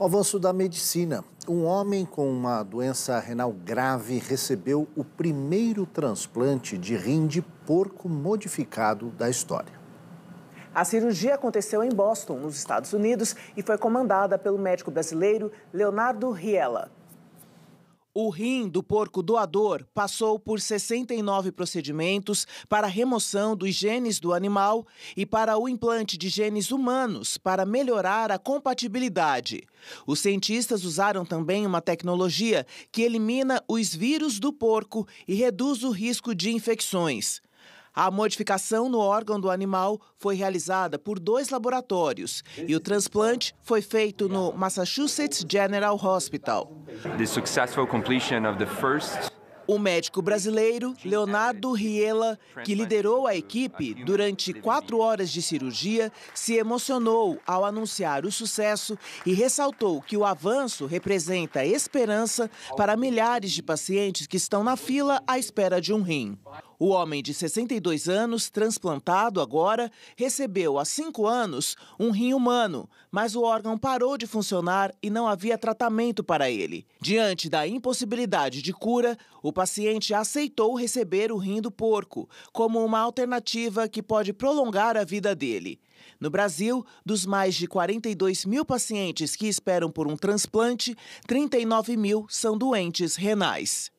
O avanço da medicina. Um homem com uma doença renal grave recebeu o primeiro transplante de rim de porco modificado da história. A cirurgia aconteceu em Boston, nos Estados Unidos, e foi comandada pelo médico brasileiro Leonardo Riella. O rim do porco doador passou por 69 procedimentos para remoção dos genes do animal e para o implante de genes humanos para melhorar a compatibilidade. Os cientistas usaram também uma tecnologia que elimina os vírus do porco e reduz o risco de infecções. A modificação no órgão do animal foi realizada por dois laboratórios e o transplante foi feito no Massachusetts General Hospital. The successful completion of the first o médico brasileiro Leonardo Riela, que liderou a equipe durante quatro horas de cirurgia, se emocionou ao anunciar o sucesso e ressaltou que o avanço representa esperança para milhares de pacientes que estão na fila à espera de um rim. O homem de 62 anos, transplantado agora, recebeu há cinco anos um rim humano, mas o órgão parou de funcionar e não havia tratamento para ele. Diante da impossibilidade de cura, o paciente aceitou receber o rim do porco como uma alternativa que pode prolongar a vida dele. No Brasil, dos mais de 42 mil pacientes que esperam por um transplante, 39 mil são doentes renais.